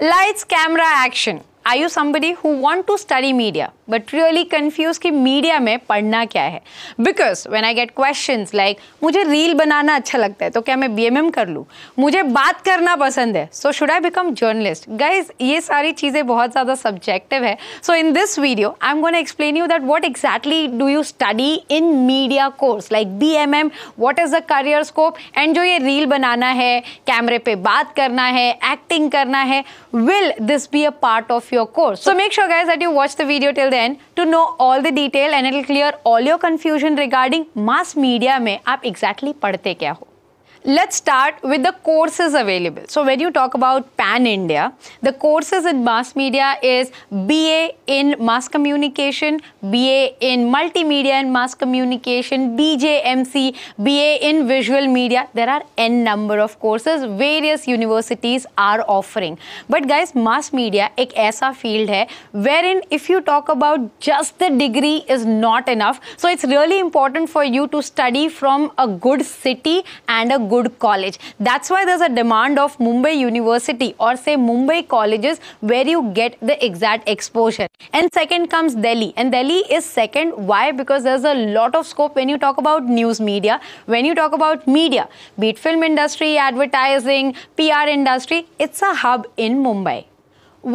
Lights, camera, action. I you somebody who want to study media but really confuse कि media में पढ़ना क्या है because when I get question like मुझे reel बनाना अच्छा लगता है तो क्या मैं बी एम एम कर लूँ मुझे बात करना पसंद है so should I become journalist guys ये सारी चीज़ें बहुत ज़्यादा सब्जेक्टिव है so in this video I am gonna explain you that what exactly do you study in media course like B M M what is the career scope and जो ये reel बनाना है कैमरे पे बात करना है एक्टिंग करना है will this be a part of your course. So make sure guys that you watch the video till the end to know all the detail and it will clear all your confusion regarding mass media में आप exactly पढ़ते Let's start with the courses available. So when you talk about Pan India, the courses in mass media is BA in mass communication, BA in multimedia and mass communication, BJMC, BA in visual media. There are n number of courses various universities are offering. But guys, mass media एक a field wherein if you talk about just the degree is not enough. So it's really important for you to study from a good city and a good good college. That's why there's a demand of Mumbai University or say Mumbai colleges where you get the exact exposure. And second comes Delhi. And Delhi is second. Why? Because there's a lot of scope when you talk about news media, when you talk about media, be it film industry, advertising, PR industry, it's a hub in Mumbai.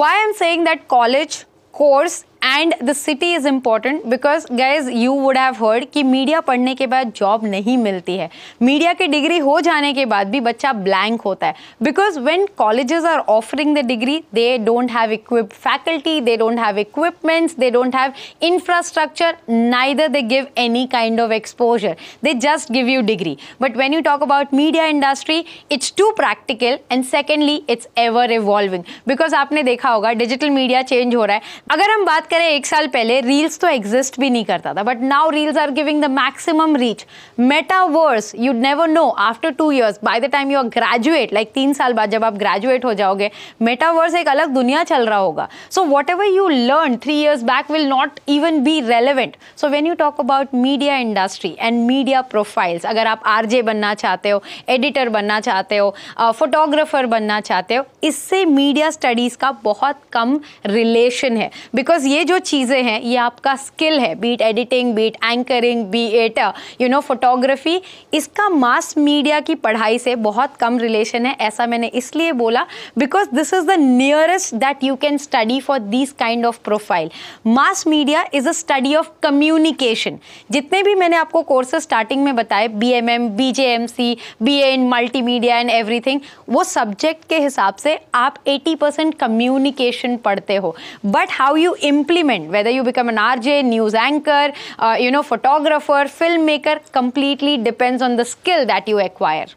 Why I'm saying that college, course and the city is important because guys you would have heard कि media पढ़ने के बाद job नहीं मिलती है media की degree हो जाने के बाद भी बच्चा ब्लैंक होता है because when colleges are offering the degree they don't have equipped faculty they don't have equipments they don't have infrastructure neither they give any kind of exposure they just give you degree but when you talk about media industry it's too practical and secondly it's ever evolving because आपने देखा होगा digital media change हो रहा है अगर हम बात करें एक साल पहले रील्स तो एग्जिस्ट भी नहीं करता था but now reels are giving the maximum reach metaverse you never know after two years by the time you are graduate like तीन साल बाद जब आप ग्रेजुएट हो जाओगे मेटावर्स एक अलग दुनिया चल रहा होगा so whatever you learn three years back will not even be relevant so when you talk about media industry and media profiles अगर आप आर बनना चाहते हो एडिटर बनना चाहते हो फोटोग्राफर बनना चाहते हो इससे मीडिया स्टडीज़ का बहुत कम रिलेशन है बिकॉज ये जो चीज़ें हैं ये आपका स्किल है be it editing be it anchoring be it you know photography इसका मास मीडिया की पढ़ाई से बहुत कम रिलेशन है ऐसा मैंने इसलिए बोला because this is the nearest that you can study for this kind of profile mass media is a study of communication जितने भी मैंने आपको कोर्सेज स्टार्टिंग में बताए B M M B J M C B A in multi media and thing वो subject के हिसाब से आप 80 परसेंट कम्युनिकेशन पढ़ते हो but how you imp implement, whether you become an RJ, news anchor, uh, you know, photographer, filmmaker, completely depends on the skill that you acquire.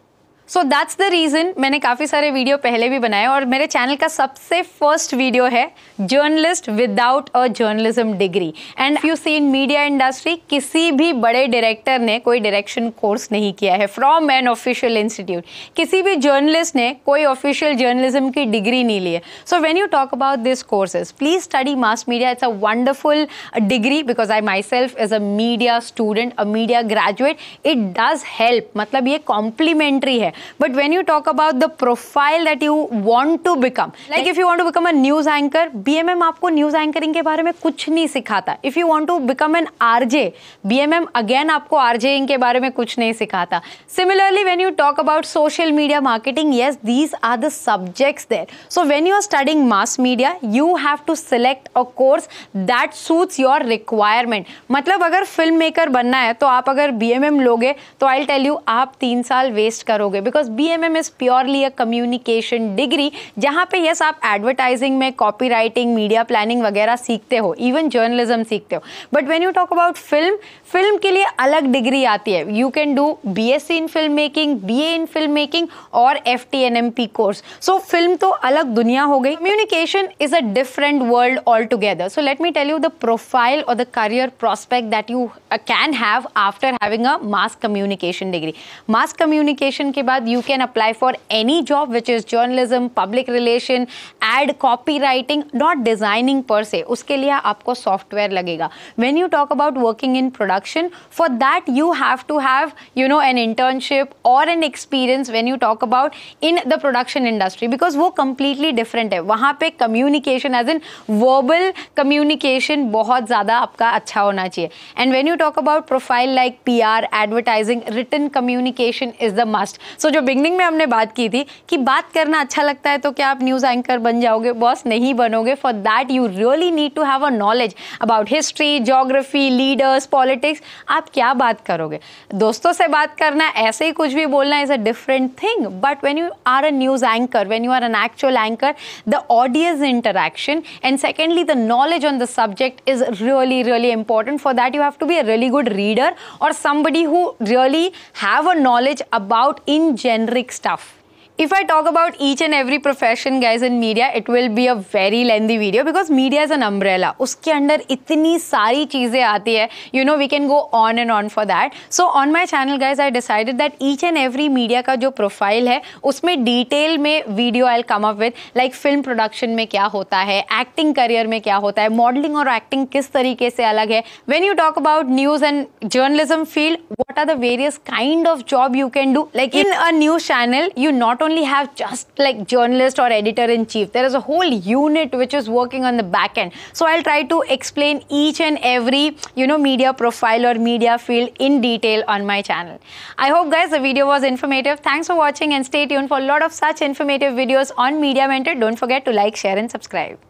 So that's the reason मैंने काफ़ी सारे video पहले भी बनाए और मेरे चैनल का सबसे फर्स्ट वीडियो है journalist without a journalism degree and you see in media industry किसी भी बड़े डायरेक्टर ने कोई डायरेक्शन कोर्स नहीं किया है फ्रॉम एन ऑफिशियल इंस्टीट्यूट किसी भी जर्नलिस्ट ने कोई ऑफिशियल जर्नलिज्म की डिग्री नहीं ली है so when you talk about this courses please study mass media it's a wonderful degree because I myself as a media student a media graduate it does help मतलब ये complementary है but when you talk about the profile that you want to become like if you want to become a news anchor B M M आपको news anchoring के बारे में कुछ नहीं सिखाता if you want to become an R J B M M again आपको R J इंग बारे में कुछ नहीं सिखाता similarly when you talk about social media marketing yes these are the subjects there so when you are starting mass media you have to select a course that suits your requirement मतलब अगर film maker बनना है तो आप अगर B M M लोगे तो I tell you आप तीन साल वेस्ट करोगे because because B M M is purely a communication degree जहाँ पे यस आप एडवर्टाइजिंग में कॉपी राइटिंग मीडिया प्लानिंग वगैरह सीखते हो इवन जर्नलिज्म सीखते हो but when you talk about film film के लिए अलग डिग्री आती है you can do B S C in film making B A in film making और F T N M P course so film तो अलग दुनिया हो गई communication is a different world altogether so let me tell you the profile और the career prospect that you can have after having a mass communication degree mass communication के बाद you can apply for any job which is journalism, public relation, ad copywriting, not designing per se. उसके लिए आपको software लगेगा. When you talk about working in production, for that you have to have you know an internship or an experience when you talk about in the production industry because वो completely different है. वहाँ पे communication as in verbal communication बहुत ज़्यादा आपका अच्छा होना चाहिए. And when you talk about profile like PR, advertising, written communication is the must. So so, जो बिगनिंग में हमने बात की थी कि बात करना अच्छा लगता है तो क्या आप न्यूज़ एंकर बन जाओगे बॉस नहीं बनोगे for that you really need to have a knowledge about history geography leaders politics आप क्या बात करोगे दोस्तों से बात करना ऐसे ही कुछ भी बोलना is a different thing but when you are a news anchor when you are an actual anchor the audience interaction and secondly the knowledge on the subject is really really important for that you have to be a really good reader और somebody who really have a knowledge about in some generic stuff. If I talk about each and every profession guys in media, it will be a very lengthy video because media is an umbrella. उसके अंदर इतनी सारी चीज़ें आती है you know we can go on and on for that so on my channel guys I decided that each and every media का जो profile है उसमें डिटेल में video I come up with like film production में क्या होता है acting career में क्या होता है मॉडलिंग और एक्टिंग किस तरीके से अलग है when you talk about news and journalism field what are the various kind of job you can do like in a new channel you not only have just like journalist or editor in chief there is a whole unit which is working on the back end so i'll try to explain each and every you know media profile or media field in detail on my channel i hope guys the video was informative thanks for watching and stay tuned for a lot of such informative videos on media mentor don't forget to like share and subscribe